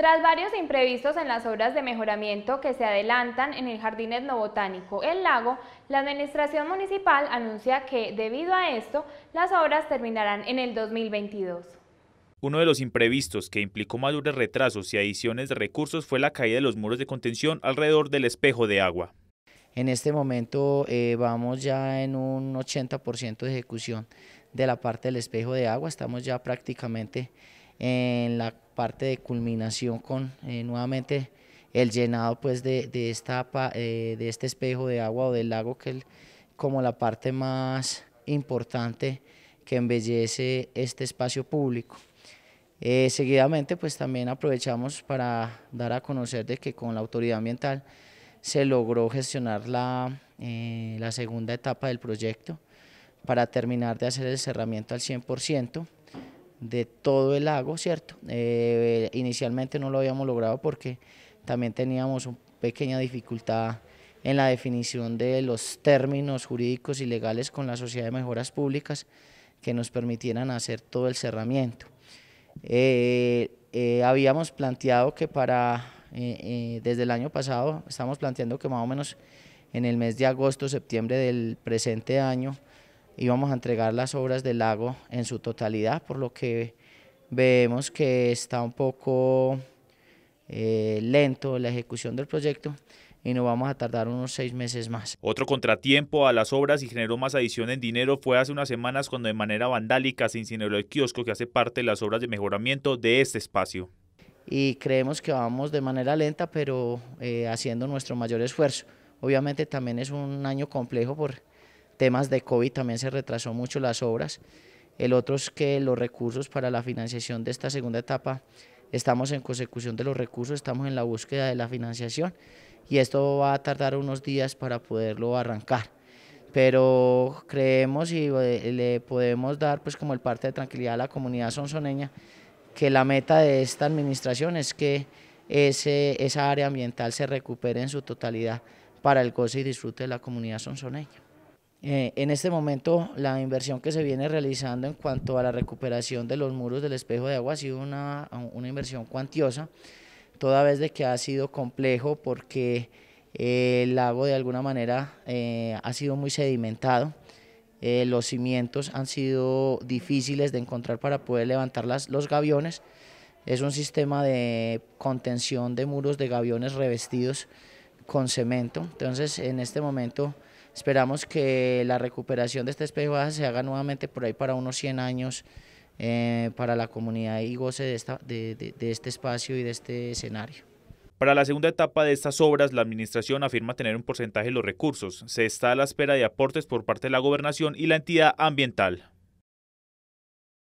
Tras varios imprevistos en las obras de mejoramiento que se adelantan en el Jardín Etnobotánico El Lago, la Administración Municipal anuncia que, debido a esto, las obras terminarán en el 2022. Uno de los imprevistos que implicó mayores retrasos y adiciones de recursos fue la caída de los muros de contención alrededor del espejo de agua. En este momento eh, vamos ya en un 80% de ejecución de la parte del espejo de agua, estamos ya prácticamente en la parte de culminación con eh, nuevamente el llenado pues de, de esta, eh, de este espejo de agua o del lago que es como la parte más importante que embellece este espacio público. Eh, seguidamente pues también aprovechamos para dar a conocer de que con la autoridad ambiental se logró gestionar la, la segunda etapa del proyecto para terminar de hacer el cerramiento al 100% de todo el lago, ¿cierto? Eh, inicialmente no lo habíamos logrado porque también teníamos una pequeña dificultad en la definición de los términos jurídicos y legales con la Sociedad de Mejoras Públicas que nos permitieran hacer todo el cerramiento. Eh, eh, habíamos planteado que para, desde el año pasado, estamos planteando que más o menos en el mes de agosto, septiembre del presente año, íbamos a entregar las obras del lago en su totalidad, por lo que vemos que está un poco eh, lento la ejecución del proyecto y nos vamos a tardar unos seis meses más. Otro contratiempo a las obras y generó más adición en dinero fue hace unas semanas cuando de manera vandálica se incineró el kiosco que hace parte de las obras de mejoramiento de este espacio. Y creemos que vamos de manera lenta, pero eh, haciendo nuestro mayor esfuerzo. Obviamente también es un año complejo por temas de COVID también se retrasó mucho las obras. El otro es que los recursos para la financiación de esta segunda etapa, estamos en consecución de los recursos, estamos en la búsqueda de la financiación y esto va a tardar unos días para poderlo arrancar. Pero creemos y eh, le podemos dar pues como el parte de tranquilidad a la comunidad sonsoneña que la meta de esta administración es que ese, esa área ambiental se recupere en su totalidad para el goce y disfrute de la comunidad sonsoneña. Eh, en este momento, la inversión que se viene realizando en cuanto a la recuperación de los muros del espejo de agua ha sido una, inversión cuantiosa, toda vez de que ha sido complejo porque eh, el lago de alguna manera eh, ha sido muy sedimentado, los cimientos han sido difíciles de encontrar para poder levantar los gaviones, es un sistema de contención de muros de gaviones revestidos con cemento, entonces en este momento Esperamos que la recuperación de esta espejo se haga nuevamente por ahí para unos 100 años eh, para la comunidad y goce de este espacio y de este escenario. Para la segunda etapa de estas obras, la administración afirma tener un porcentaje de los recursos. Se está a la espera de aportes por parte de la gobernación y la entidad ambiental.